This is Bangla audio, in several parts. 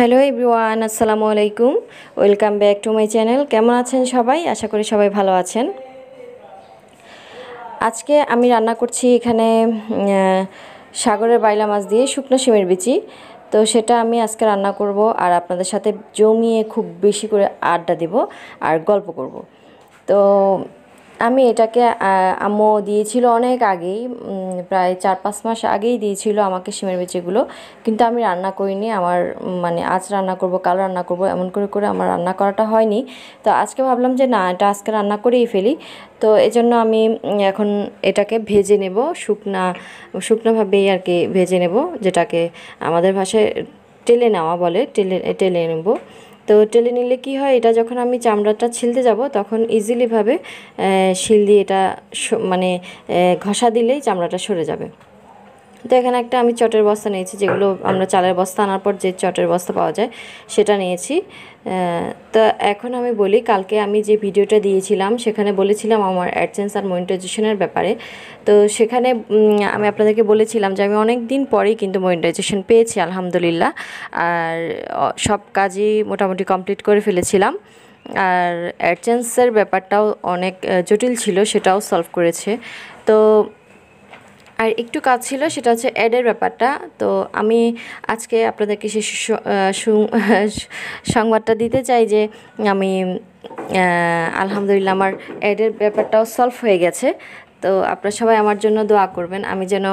হ্যালো এভরিওয়ান আসসালামু আলাইকুম welcome back to my channel কেমন আছেন সবাই আশা করি সবাই ভালো আছেন আজকে আমি রান্না করছি এখানে সাগরের বাইলা মাছ দিয়ে শুকনো শিমের বিচি তো সেটা আমি আজকে রান্না করব আর আপনাদের সাথে জমিয়ে খুব বেশি করে আড্ডা দেব আর গল্প করব তো আমি এটাকে আম্মু দিয়েছিল অনেক আগেই প্রায় চার পাঁচ মাস আগেই দিয়েছিল আমাকে সিমের বেচেগুলো কিন্তু আমি রান্না করিনি আমার মানে আজ রান্না করব কাল রান্না করব এমন করে করে আমার রান্না করাটা হয়নি তো আজকে ভাবলাম যে না এটা আজকে রান্না করেই ফেলি তো এজন্য আমি এখন এটাকে ভেজে নেব শুকনা শুকনোভাবেই আর কি ভেজে নেব যেটাকে আমাদের ভাষায় টেলে নেওয়া বলে টেলে টেলে নেব তো টেলে নিলে কি হয় এটা যখন আমি চামড়াটা ছিলতে যাব তখন ইজিলিভাবে শিল দিয়ে এটা মানে ঘষা দিলেই চামড়াটা সরে যাবে তো এখানে একটা আমি চটের বস্তা নিয়েছি যেগুলো আমরা চালের বস্তা আনার পর যে চটের বস্তা পাওয়া যায় সেটা নিয়েছি তো এখন আমি বলি কালকে আমি যে ভিডিওটা দিয়েছিলাম সেখানে বলেছিলাম আমার অ্যাডসেন্স আর মনিটাইজেশনের ব্যাপারে তো সেখানে আমি আপনাদেরকে বলেছিলাম যে আমি অনেক দিন পরেই কিন্তু মনিটাইজেশন পেয়েছি আলহামদুলিল্লাহ আর সব কাজই মোটামুটি কমপ্লিট করে ফেলেছিলাম আর অ্যাডসেন্সের ব্যাপারটাও অনেক জটিল ছিল সেটাও সলভ করেছে তো আর একটু কাজ ছিল সেটা হচ্ছে অ্যাডের ব্যাপারটা তো আমি আজকে আপনাদেরকে সে সংবাদটা দিতে চাই যে আমি আলহামদুলিল্লাহ আমার অ্যাডের ব্যাপারটাও সলভ হয়ে গেছে তো আপনারা সবাই আমার জন্য দোয়া করবেন আমি যেন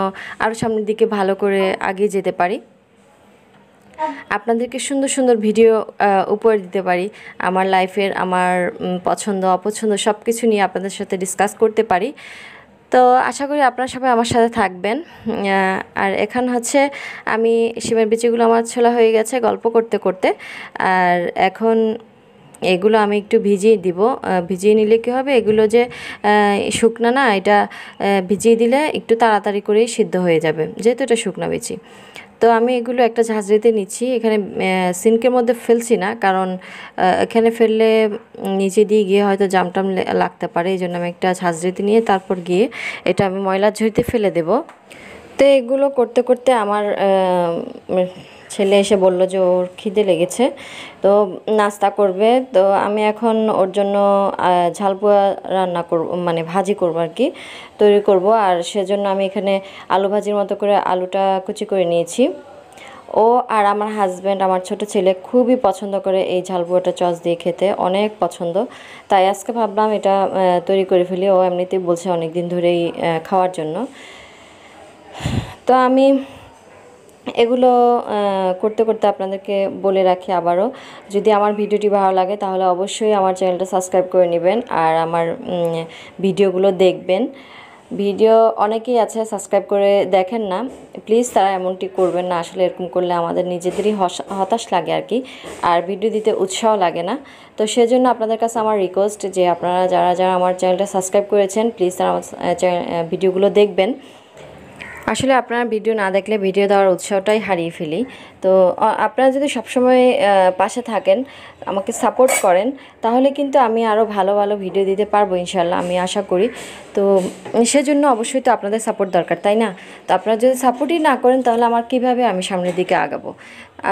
আরও সামনের দিকে ভালো করে আগে যেতে পারি আপনাদেরকে সুন্দর সুন্দর ভিডিও উপহার দিতে পারি আমার লাইফের আমার পছন্দ অপছন্দ সব কিছু নিয়ে আপনাদের সাথে ডিসকাস করতে পারি তো আশা করি আপনারা সবাই আমার সাথে থাকবেন আর এখান হচ্ছে আমি শিমের বিচিগুলো আমার ছোলা হয়ে গেছে গল্প করতে করতে আর এখন এগুলো আমি একটু ভিজিয়ে দিব ভিজিয়ে নিলে কী হবে এগুলো যে শুকনো না এটা ভিজিয়ে দিলে একটু তাড়াতাড়ি করেই সিদ্ধ হয়ে যাবে যেহেতু এটা শুকনো বিচি তো আমি এগুলো একটা ঝাঁঝরিতে নিচ্ছি এখানে সিনকের মধ্যে ফেলছি না কারণ এখানে ফেললে নিচে দিয়ে গিয়ে হয়তো জামটাম লাগতে পারে এই জন্য আমি একটা ঝাঁঝরিতে নিয়ে তারপর গিয়ে এটা আমি ময়লার ঝুড়িতে ফেলে দেব তো এগুলো করতে করতে আমার ছেলে এসে বলল যে ওর খিদে লেগেছে তো নাস্তা করবে তো আমি এখন ওর জন্য ঝালপোয়া রান্না করব মানে ভাজি করবো আর কি তৈরি করব আর সেজন্য আমি এখানে আলু ভাজির মতো করে আলুটা কুচি করে নিয়েছি ও আর আমার হাজব্যান্ড আমার ছোট ছেলে খুবই পছন্দ করে এই ঝালপুয়াটা চস দিয়ে খেতে অনেক পছন্দ তাই আজকে ভাবলাম এটা তৈরি করে ফেলি ও এমনিতেই বলছে অনেক দিন ধরেই খাওয়ার জন্য তো আমি এগুলো করতে করতে আপনাদেরকে বলে রাখি আবারও যদি আমার ভিডিওটি ভালো লাগে তাহলে অবশ্যই আমার চ্যানেলটা সাবস্ক্রাইব করে নেবেন আর আমার ভিডিওগুলো দেখবেন ভিডিও অনেকেই আছে সাবস্ক্রাইব করে দেখেন না প্লিজ তারা এমনটি করবেন না আসলে এরকম করলে আমাদের নিজেদেরই হতাশ লাগে আর কি আর ভিডিও দিতে উৎসাহ লাগে না তো সেজন্য আপনাদের কাছে আমার রিকোয়েস্ট যে আপনারা যারা যারা আমার চ্যানেলটা সাবস্ক্রাইব করেছেন প্লিজ তারা আমার ভিডিওগুলো দেখবেন আসলে আপনারা ভিডিও না দেখলে ভিডিও দেওয়ার উৎসাহটাই হারিয়ে ফেলি তো আপনারা যদি সবসময় পাশে থাকেন আমাকে সাপোর্ট করেন তাহলে কিন্তু আমি আরও ভালো ভালো ভিডিও দিতে পারবো ইনশাল্লাহ আমি আশা করি তো সেজন্য অবশ্যই তো আপনাদের সাপোর্ট দরকার তাই না তো আপনারা যদি সাপোর্টই না করেন তাহলে আমার কিভাবে আমি সামনের দিকে আগাবো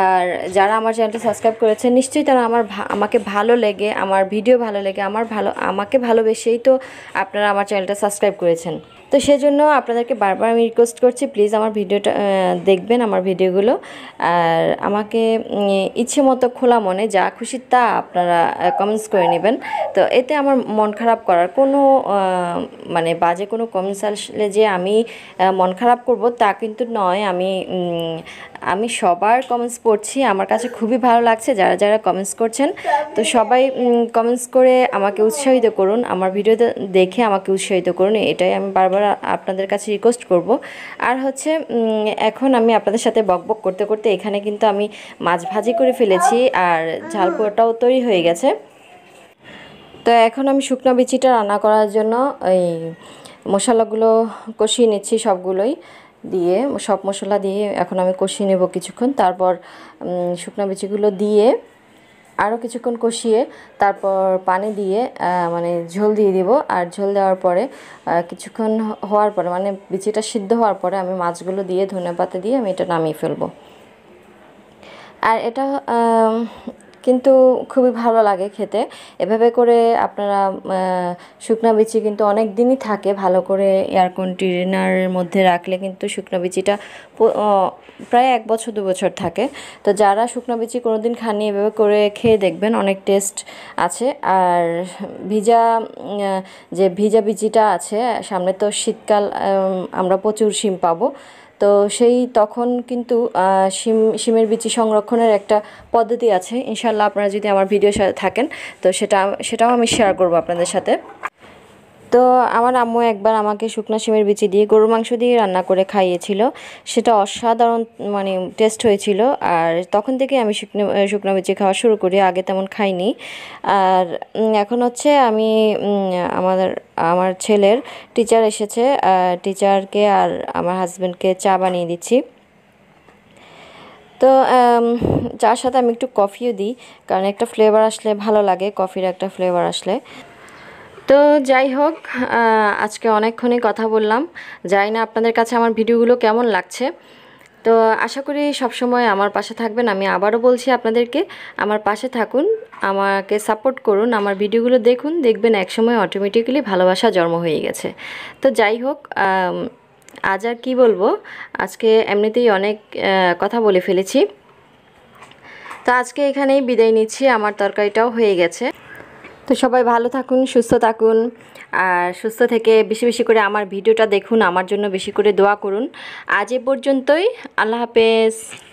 আর যারা আমার চ্যানেলটি সাবস্ক্রাইব করেছে নিশ্চয়ই তারা আমার আমাকে ভালো লেগে আমার ভিডিও ভালো লেগে আমার ভালো আমাকে ভালোবেসেই তো আপনারা আমার চ্যানেলটা সাবস্ক্রাইব করেছেন তো সেজন্য আপনাদেরকে বারবার আমি রিকোয়েস্ট করছি প্লিজ আমার ভিডিওটা দেখবেন আমার ভিডিওগুলো আর আমাকে ইচ্ছে মতো খোলা মনে যা খুশি তা আপনারা কমেন্টস করে নেবেন তো এতে আমার মন খারাপ করার কোনো মানে বাজে কোনো কমেন্টস আসলে যে আমি মন খারাপ করব তা কিন্তু নয় আমি আমি সবার কমেন্টস পড়ছি আমার কাছে খুবই ভালো লাগছে যারা যারা কমেন্টস করছেন তো সবাই কমেন্টস করে আমাকে উৎসাহিত করুন আমার ভিডিও দেখে আমাকে উৎসাহিত করুন এটাই আমি বারবার আপনাদের কাছে রিকোয়েস্ট করব আর হচ্ছে এখন আমি আপনাদের সাথে বকবক করতে করতে এখানে কিন্তু আমি মাছ ভাজি করে ফেলেছি আর ঝাল পোড়াটাও তৈরি হয়ে গেছে তো এখন আমি শুকনো বিচিটা রান্না করার জন্য এই মশলাগুলো কষিয়ে নিচ্ছি সবগুলোই দিয়ে সব মশলা দিয়ে এখন আমি কষিয়ে নেব কিছুক্ষণ তারপর শুকনো বিচিগুলো দিয়ে আরও কিছুক্ষণ কষিয়ে তারপর পানি দিয়ে মানে ঝোল দিয়ে দিব আর ঝোল দেওয়ার পরে কিছুক্ষণ হওয়ার পরে মানে বিচিটা সিদ্ধ হওয়ার পরে আমি মাছগুলো দিয়ে ধনে পাতা দিয়ে আমি এটা নামিয়ে ফেলবো আর এটা কিন্তু খুবই ভালো লাগে খেতে এভাবে করে আপনারা শুকনা বিচি কিন্তু অনেক দিনই থাকে ভালো করে এয়ার কন্ডিশনারের মধ্যে রাখলে কিন্তু শুকনো বিচিটা প্রায় এক বছর দু বছর থাকে তো যারা শুকনো বিচি কোনো দিন খানি এভাবে করে খেয়ে দেখবেন অনেক টেস্ট আছে আর ভিজা যে ভিজা বিচিটা আছে সামনে তো শীতকাল আমরা প্রচুর শিম পাবো তো সেই তখন কিন্তু শিম শিমের বিচি সংরক্ষণের একটা পদ্ধতি আছে ইনশাল্লাহ আপনারা যদি আমার ভিডিওর সাথে থাকেন তো সেটা সেটাও আমি শেয়ার করব আপনাদের সাথে তো আমার আম্মু একবার আমাকে শুকনো শিমের বিচি দিয়ে গরুর মাংস দিয়ে রান্না করে খাইয়েছিল সেটা অসাধারণ মানে টেস্ট হয়েছিল আর তখন থেকে আমি শুকনো শুকনো বিচি খাওয়া শুরু করি আগে তেমন খাইনি আর এখন হচ্ছে আমি আমাদের আমার ছেলের টিচার এসেছে টিচারকে আর আমার হাজব্যান্ডকে চা বানিয়ে দিচ্ছি তো চার সাথে আমি একটু কফিও দিই কারণ একটা ফ্লেভার আসলে ভালো লাগে কফির একটা ফ্লেভার আসলে তো যাই হোক আজকে অনেকক্ষণই কথা বললাম যাই না আপনাদের কাছে আমার ভিডিওগুলো কেমন লাগছে তো আশা করি সবসময় আমার পাশে থাকবেন আমি আবারও বলছি আপনাদেরকে আমার পাশে থাকুন আমাকে সাপোর্ট করুন আমার ভিডিওগুলো দেখুন দেখবেন একসময় অটোমেটিক্যালি ভালোবাসা জন্ম হয়ে গেছে তো যাই হোক আজ আর কী বলবো আজকে এমনিতেই অনেক কথা বলে ফেলেছি তো আজকে এখানেই বিদায় নিচ্ছি আমার তরকারিটাও হয়ে গেছে তো সবাই ভালো থাকুন সুস্থ থাকুন আর সুস্থ থেকে বেশি বেশি করে আমার ভিডিওটা দেখুন আমার জন্য বেশি করে দোয়া করুন আজ এ পর্যন্তই আল্লাহ হাফেজ